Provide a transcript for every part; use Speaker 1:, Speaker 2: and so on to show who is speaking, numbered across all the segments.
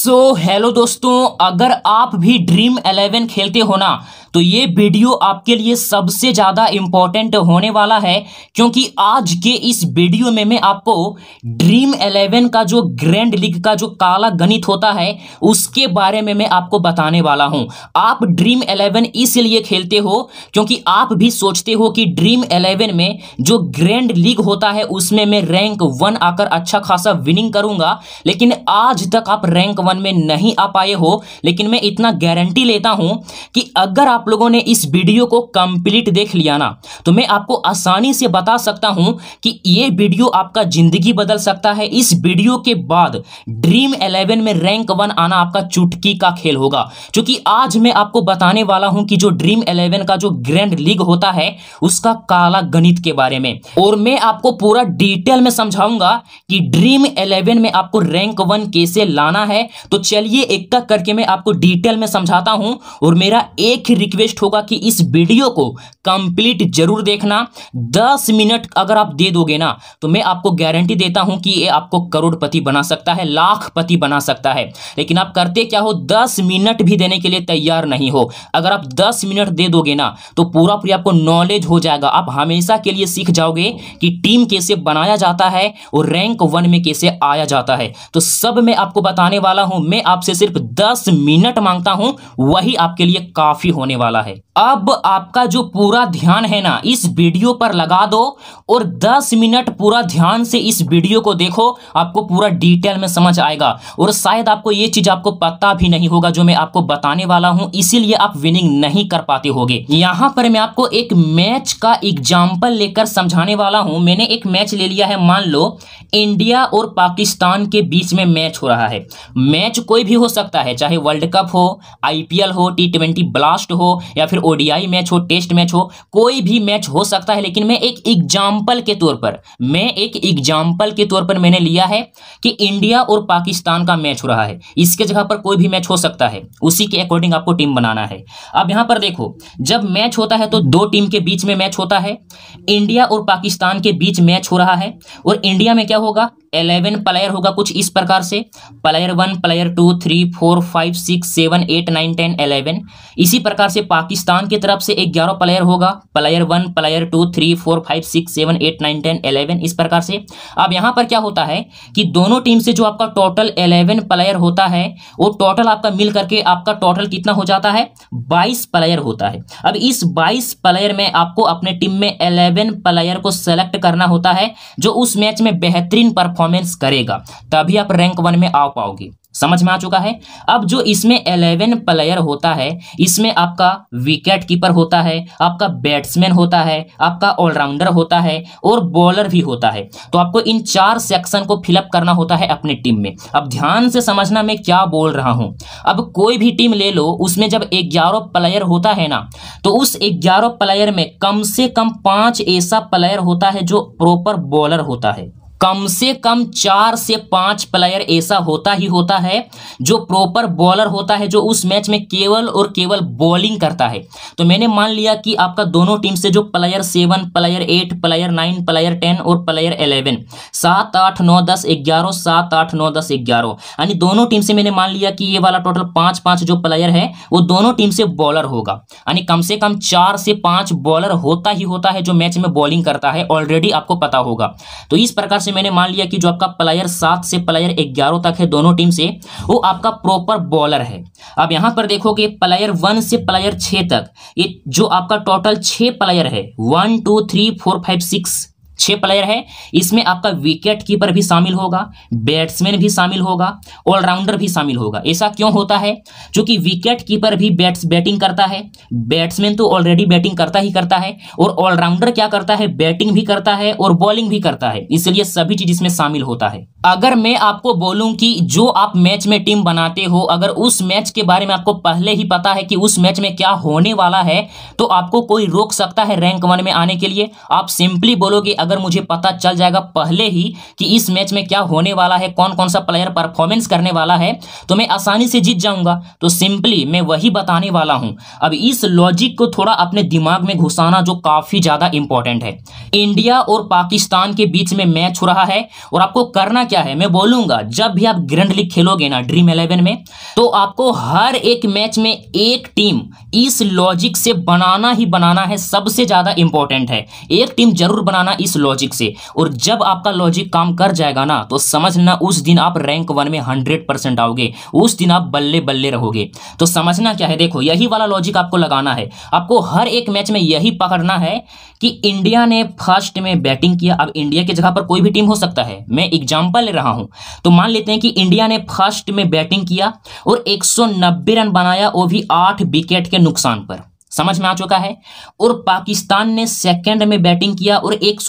Speaker 1: सो so, hello दोस्तों अगर आप भी ड्रीम एलेवन खेलते हो ना तो ये वीडियो आपके लिए सबसे ज़्यादा इंपॉर्टेंट होने वाला है क्योंकि आज के इस वीडियो में मैं आपको ड्रीम एलेवन का जो ग्रैंड लीग का जो काला गणित होता है उसके बारे में मैं आपको बताने वाला हूं आप ड्रीम एलेवन इसलिए खेलते हो क्योंकि आप भी सोचते हो कि ड्रीम एलेवन में जो ग्रैंड लीग होता है उसमें मैं रैंक वन आकर अच्छा खासा विनिंग करूंगा लेकिन आज तक आप रैंक वन में नहीं आ पाए हो लेकिन मैं इतना गारंटी लेता हूं कि अगर आप आप लोगों ने इस वीडियो को कंप्लीट देख लिया ना तो मैं आपको आसानी से बता सकता हूं कि ये वीडियो आपका जिंदगी बदल सकता है इस वीडियो के बाद ड्रीम इलेवन में रैंक वन आना आपका चुटकी का खेल होगा क्योंकि आज मैं आपको बताने वाला हूं कि जो ड्रीम इलेवन का जो ग्रैंड लीग होता है उसका काला गणित के बारे में और मैं आपको पूरा डिटेल में समझाऊंगा कि ड्रीम इलेवन में आपको रैंक वन कैसे लाना है तो चलिए एक तक करके मैं आपको डिटेल में समझाता हूं और मेरा एक रिक्वेस्ट होगा कि इस वीडियो को कंप्लीट जरूर देखना दस मिनट अगर आप दे दोगे ना तो मैं आपको गारंटी देता हूं कि ये आपको करोड़पति बना सकता है लाखपति बना सकता है लेकिन आप करते क्या हो दस मिनट भी देने के लिए तैयार नहीं हो अगर आप दस मिनट दे दोगे ना तो पूरा पूरी आपको नॉलेज हो जाएगा आप हमेशा के लिए सीख जाओगे कि टीम कैसे बनाया जाता है और रैंक वन में कैसे आया जाता है तो सब मैं आपको बताने वाला हूं मैं आपसे सिर्फ दस मिनट मांगता हूं वही आपके लिए काफी होने वाला है अब आपका जो पूरा ध्यान है ना इस वीडियो पर लगा दो और 10 मिनट पूरा ध्यान से इस वीडियो को देखो आपको पूरा डिटेल में समझ आएगा और शायद आपको ये चीज आपको पता भी नहीं होगा जो मैं आपको बताने वाला हूँ इसीलिए आप विनिंग नहीं कर पाते होगे यहाँ पर मैं आपको एक मैच का एग्जाम्पल लेकर समझाने वाला हूँ मैंने एक मैच ले लिया है मान लो इंडिया और पाकिस्तान के बीच में मैच हो रहा है मैच कोई भी हो सकता है चाहे वर्ल्ड कप हो आईपीएल हो टी ट्वेंटी ब्लास्ट हो या फिर ओडीआई मैच हो टेस्ट मैच हो कोई भी मैच हो सकता है लेकिन मैं एक एग्जाम्पल के तौर पर मैं एक एग्जाम्पल के तौर पर मैंने लिया है कि इंडिया और पाकिस्तान का मैच हो रहा है इसके जगह पर कोई भी मैच हो सकता है उसी के अकॉर्डिंग आपको टीम बनाना है अब यहां पर देखो जब मैच होता है तो दो टीम के बीच में मैच होता है इंडिया और पाकिस्तान के बीच मैच हो रहा है और इंडिया में क्या होगा 11 प्लेयर होगा कुछ इस प्रकार से player one player two three four five six seven eight nine ten eleven इसी प्रकार से से पाकिस्तान की तरफ से ग्यारह प्लेयर होगा player one player two three four five six seven eight nine ten eleven इस प्रकार से अब यहां पर क्या होता है कि दोनों टीम से जो आपका टोटल एलेवन प्लेयर होता है वो टोटल आपका मिल करके आपका टोटल कितना हो जाता है बाईस प्लेयर होता है अब इस बाईस प्लेयर में आपको अपने टीम में एलेवन प्लेयर को सेलेक्ट करना होता है जो उस मैच में बेहतरीन परफॉर्मेंस करेगा तभी आप रैंक वन में आ पाओगे समझ में आ चुका है अब जो इसमें एलेवन प्लेयर होता है इसमें आपका विकेट कीपर होता है आपका बैट्समैन होता है आपका ऑलराउंडर होता है और बॉलर भी होता है तो आपको इन चार सेक्शन को फिलअप करना होता है अपनी टीम में अब ध्यान से समझना मैं क्या बोल रहा हूं अब कोई भी टीम ले लो उसमें जब ग्यारह प्लेयर होता है ना तो उस ग्यारह प्लेयर में कम से कम पांच ऐसा प्लेयर होता है जो प्रॉपर बॉलर होता है कम से कम चार से पांच प्लेयर ऐसा होता ही होता है जो प्रॉपर बॉलर होता है जो उस मैच में केवल और केवल बॉलिंग करता है तो मैंने मान लिया कि आपका दोनों टीम से जो player seven player eight player nine player ten और प्लेयर एलेवन सात आठ नौ दस ग्यारह सात आठ नौ दस ग्यारह यानी दोनों टीम से मैंने मान लिया कि ये वाला टोटल पांच पांच जो प्लेयर है वो दोनों टीम से बॉलर होगा यानी कम से कम चार से पांच बॉलर होता ही होता है जो मैच में बॉलिंग करता है ऑलरेडी आपको पता होगा तो इस प्रकार से जैसे मैंने मान लिया कि जो आपका प्लायर सात से प्लायर ग्यारह तक है दोनों टीम से वो आपका प्रॉपर बॉलर है अब यहां पर देखोगे प्लायर वन से प्लायर छः तक ये जो आपका टोटल छः प्लायर है one two three four five six छह प्लेयर है इसमें आपका विकेट कीपर भी शामिल होगा बैट्समैन भी शामिल होगा ऑलराउंडर भी शामिल होगा ऐसा क्यों होता है क्योंकि विकेट कीपर भी बैट्स बैटिंग करता है बैट्समैन तो ऑलरेडी बैटिंग करता ही करता है और ऑलराउंडर क्या करता है बैटिंग भी करता है और बॉलिंग भी करता है इसलिए सभी चीज इसमें शामिल होता है अगर मैं आपको बोलूं कि जो आप मैच में टीम बनाते हो अगर उस मैच के बारे में आपको पहले ही पता है कि उस मैच में क्या होने वाला है तो आपको कोई रोक सकता है रैंक वन में आने के लिए आप सिंपली बोलोगे अगर अगर मुझे पता चल जाएगा पहले ही कि इस मैच में क्या होने वाला है कौन कौन सा प्लेयर परफॉर्मेंस करने वाला है तो मैं आसानी से जीत जाऊंगा तो सिंपली मैं वही बताने वाला हूं अब इस लॉजिक को थोड़ा अपने दिमाग में घुसाना जो काफ़ी ज़्यादा इंपॉर्टेंट है इंडिया और पाकिस्तान के बीच में मैच हो रहा है और आपको करना क्या है मैं बोलूंगा जब भी आप ग्रैंड लीग खेलोगे ना ड्रीम इलेवन में तो आपको हर एक मैच में एक टीम इस लॉजिक से बनाना ही बनाना है सबसे ज़्यादा इंपॉर्टेंट है एक टीम जरूर बनाना इस लॉजिक से और जब आपका लॉजिक काम कर जाएगा ना तो समझना उस दिन आप रैंक वन में हंड्रेड परसेंट आओगे उस दिन आप बल्ले बल्ले रहोगे तो समझना क्या है देखो यही वाला लॉजिक आपको लगाना है आपको हर एक मैच में यही पकड़ना है कि इंडिया ने फर्स्ट में बैटिंग किया अब इंडिया की जगह पर कोई भी टीम हो सकता है मैं एग्जाम्पल ले रहा हूं तो मान लेते हैं कि इंडिया ने फर्स्ट में बैटिंग किया और एक रन बनाया वो भी आठ विकेट के नुकसान पर समझ में आ चुका है और पाकिस्तान ने सेकंड में बैटिंग किया और एक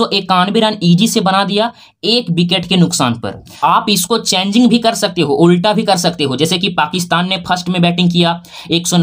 Speaker 1: रन इजी से बना दिया एक विकेट के नुकसान पर आप इसको चेंजिंग भी कर सकते हो उल्टा भी कर सकते हो जैसे कि पाकिस्तान ने फर्स्ट में बैटिंग किया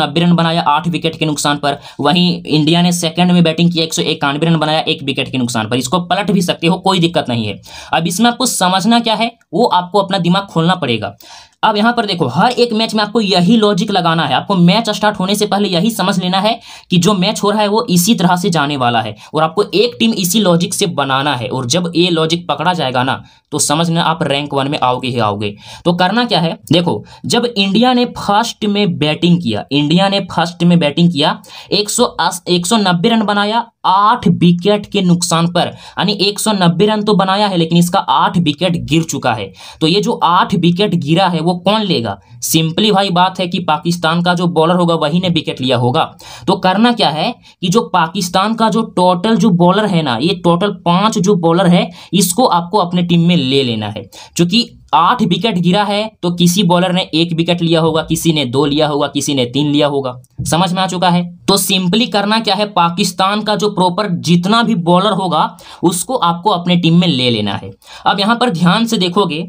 Speaker 1: नब्बे रन बनाया आठ विकेट के नुकसान पर वहीं इंडिया ने सेकंड में बैटिंग किया एक रन बनाया एक विकेट के नुकसान पर इसको पलट भी सकते हो कोई दिक्कत नहीं है अब इसमें आपको समझना क्या है वो आपको अपना दिमाग खोलना पड़ेगा अब यहां पर देखो हर एक मैच में आपको यही लॉजिक लगाना है आपको मैच स्टार्ट होने से पहले यही समझ लेना है कि जो मैच हो रहा है वो इसी तरह से जाने वाला है और आपको एक टीम इसी लॉजिक से बनाना है और जब ये लॉजिक पकड़ा जाएगा ना तो समझ में आप रैंक वन में आओगे ही आओगे तो करना क्या है देखो जब इंडिया ने फर्स्ट में बैटिंग किया इंडिया ने फर्स्ट में बैटिंग किया एक सौ रन बनाया आठ विकेट के नुकसान पर यानी एक रन तो बनाया है लेकिन इसका आठ विकेट गिर चुका है तो ये जो आठ विकेट गिरा है वो कौन लेगा सिंपली भाई बात है कि पाकिस्तान का जो बॉलर होगा वही ने विकेट लिया होगा तो करना क्या है कि जो पाकिस्तान का जो टोटल जो बॉलर है ना ये टोटल पांच जो बॉलर है इसको आपको अपने टीम में ले लेना है चूंकि आठ विकेट गिरा है तो किसी बॉलर ने एक विकेट लिया होगा किसी ने दो लिया होगा किसी ने तीन लिया होगा समझ में आ चुका है तो सिंपली करना क्या है पाकिस्तान का जो प्रॉपर जितना भी बॉलर होगा उसको आपको अपने टीम में ले लेना है अब यहां पर ध्यान से देखोगे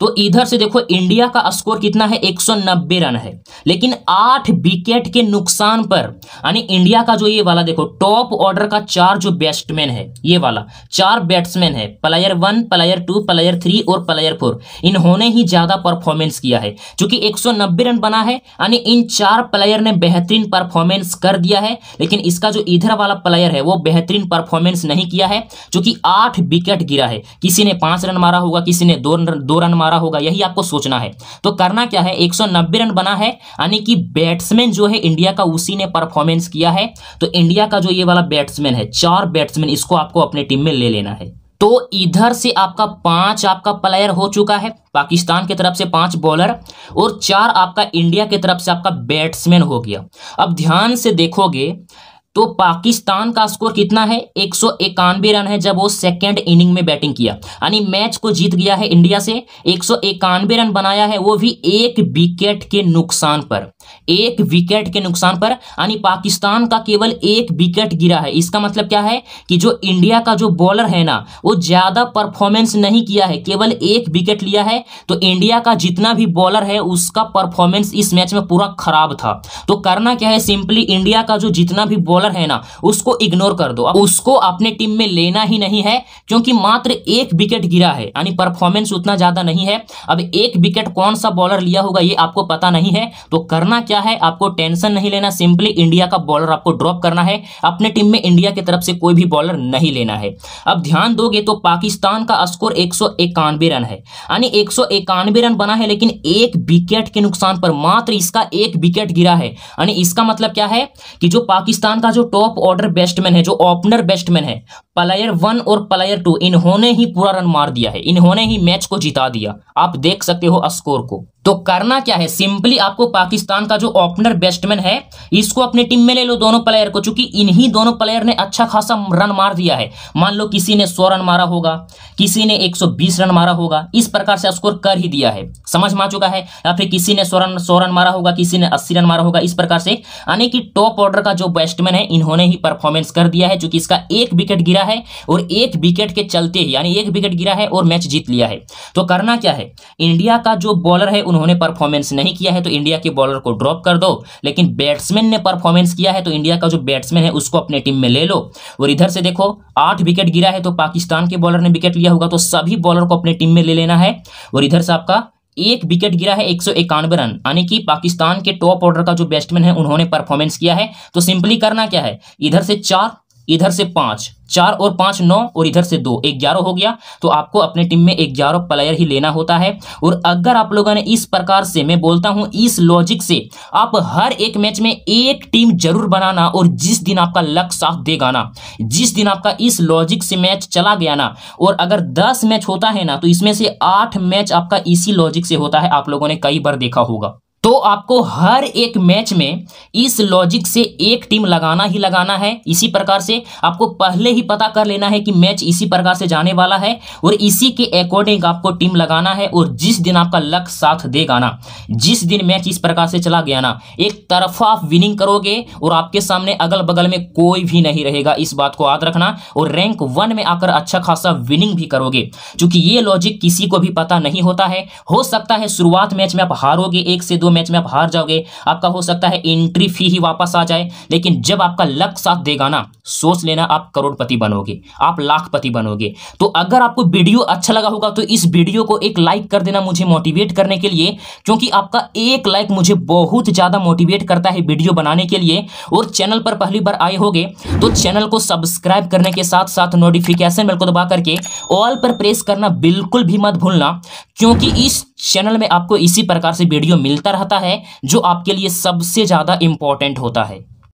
Speaker 1: तो इधर से देखो इंडिया का स्कोर कितना है 190 रन है लेकिन आठ विकेट के नुकसान पर यानी इंडिया का जो ये वाला देखो टॉप ऑर्डर का चार जो बैट्समैन है ये वाला चार बैट्समैन है player one player two player three और प्लेयर फोर इन्होंने ही ज़्यादा परफॉर्मेंस किया है जो कि 190 रन बना है यानी इन चार प्लेयर ने बेहतरीन परफॉर्मेंस कर दिया है लेकिन इसका जो इधर वाला प्लेयर है वो बेहतरीन परफॉर्मेंस नहीं किया है जो आठ विकेट गिरा है किसी ने पांच रन मारा होगा किसी ने दो रन दो रन मारा होगा यही आपको सोचना है तो करना क्या है एक रन बना है यानी कि बैट्समैन जो है इंडिया का उसी ने परफॉर्मेंस किया है तो इंडिया का जो ये वाला बैट्समैन है चार बैट्समैन इसको आपको अपने टीम में ले लेना है तो इधर से आपका पांच आपका प्लेयर हो चुका है पाकिस्तान की तरफ से पांच बॉलर और चार आपका इंडिया की तरफ से आपका बैट्समैन हो गया अब ध्यान से देखोगे तो पाकिस्तान का स्कोर कितना है एक रन है जब वो सेकेंड इनिंग में बैटिंग किया यानी मैच को जीत गया है इंडिया से एक रन बनाया है वो भी एक विकेट के नुकसान पर एक विकेट के नुकसान पर यानी पाकिस्तान का केवल एक विकेट गिरा है इसका मतलब क्या है कि जो इंडिया का जो बॉलर है ना वो ज़्यादा परफॉर्मेंस नहीं किया है केवल एक विकेट लिया है तो इंडिया का जितना भी बॉलर है उसका परफॉर्मेंस इस मैच में पूरा खराब था तो करना क्या है सिंपली इंडिया का जो जितना भी बॉलर है ना उसको इग्नोर कर दो उसको अपने टीम में लेना ही नहीं है क्योंकि मात्र एक विकेट गिरा है यानी परफॉर्मेंस उतना ज़्यादा नहीं है अब एक विकेट कौन सा बॉलर लिया होगा ये आपको पता नहीं है तो करना क्या करना है आपको टेंशन नहीं लेना सिंपली इंडिया का बॉलर आपको ड्रॉप करना है अपने टीम में इंडिया की तरफ से कोई भी बॉलर नहीं लेना है अब ध्यान दोगे तो पाकिस्तान का स्कोर एक रन है यानी एक रन बना है लेकिन एक विकेट के नुकसान पर मात्र इसका एक विकेट गिरा है यानी इसका मतलब क्या है कि जो पाकिस्तान का जो टॉप ऑर्डर बैट्समैन है जो ओपनर बैट्समैन है प्लेयर वन और प्लेयर टू इन्होंने ही पूरा रन मार दिया है इन्होंने ही मैच को जिता दिया आप देख सकते हो स्कोर को तो करना क्या है सिंपली आपको पाकिस्तान का जो ओपनर बैट्समैन है इसको अपनी टीम में ले लो दोनों प्लेयर को चूंकि इन्हीं दोनों प्लेयर ने अच्छा खासा रन मार दिया है मान लो किसी ने सौ रन मारा होगा किसी ने एक रन मारा होगा इस प्रकार से स्कोर कर ही दिया है समझ में आ चुका है या फिर किसी ने सौ रन सौ रन मारा होगा किसी ने अस्सी रन मारा होगा इस प्रकार से यानी कि टॉप ऑर्डर का जो बैट्समैन है इन्होंने ही परफॉर्मेंस कर दिया है चूंकि इसका एक विकेट गिरा है और एक विकेट के चलते ही यानी एक विकेट गिरा है और मैच जीत लिया है तो करना क्या है इंडिया का जो बॉलर है उन्होंने परफॉर्मेंस नहीं किया है तो इंडिया के बॉलर को ड्रॉप ड्रॉप कर दो लेकिन बैट्समैन ने परफॉर्मेंस किया है तो इंडिया का जो बैट्समैन है उसको अपने टीम में ले लो और इधर से देखो आठ विकेट गिरा है तो पाकिस्तान के बॉलर ने विकेट लिया होगा तो सभी बॉलर को अपने टीम में ले लेना है और इधर से आपका एक विकेट गिरा है एक रन यानी कि पाकिस्तान के टॉप ऑर्डर का जो बैट्समैन है उन्होंने परफॉर्मेंस किया है तो सिंपली करना क्या है इधर से चार इधर से पाँच चार और पाँच नौ और इधर से दो ग्यारह हो गया तो आपको अपने टीम में ग्यारह प्लेयर ही लेना होता है और अगर आप लोगों ने इस प्रकार से मैं बोलता हूं इस लॉजिक से आप हर एक मैच में एक टीम जरूर बनाना और जिस दिन आपका लक साफ देगा ना जिस दिन आपका इस लॉजिक से मैच चला गया ना और अगर दस मैच होता है ना तो इसमें से आठ मैच आपका इसी लॉजिक से होता है आप लोगों ने कई बार देखा होगा आपको हर एक मैच में इस लॉजिक से एक टीम लगाना ही लगाना है इसी प्रकार से आपको पहले ही पता कर लेना है कि मैच इसी प्रकार से जाने वाला है और इसी के अकॉर्डिंग आपको टीम लगाना है और जिस दिन आपका लक साथ देगा ना जिस दिन मैच इस प्रकार से चला गया ना एक तरफा आप विनिंग करोगे और आपके सामने अगल बगल में कोई भी नहीं रहेगा इस बात को याद रखना और रैंक वन में आकर अच्छा खासा विनिंग भी करोगे क्योंकि ये लॉजिक किसी को भी पता नहीं होता है हो सकता है शुरुआत मैच में आप हारोगे एक से दो मैच में आप हार जाओगे आपका हो सकता है एंट्री फी ही वापस आ जाए लेकिन जब आपका लक साथ देगा ना सोच लेना आप करोड़पति बनोगे आप लाखपति बनोगे तो अगर आपको वीडियो अच्छा लगा होगा तो इस वीडियो को एक लाइक कर देना मुझे मोटिवेट करने के लिए क्योंकि आपका एक लाइक मुझे बहुत ज़्यादा मोटिवेट करता है वीडियो बनाने के लिए और चैनल पर पहली बार आए होगे तो चैनल को सब्सक्राइब करने के साथ साथ नोटिफिकेशन बेल को दबा करके ऑल पर प्रेस करना बिल्कुल भी मत भूलना क्योंकि इस चैनल में आपको इसी प्रकार से वीडियो मिलता रहता है जो आपके लिए सबसे ज़्यादा इम्पॉर्टेंट होता है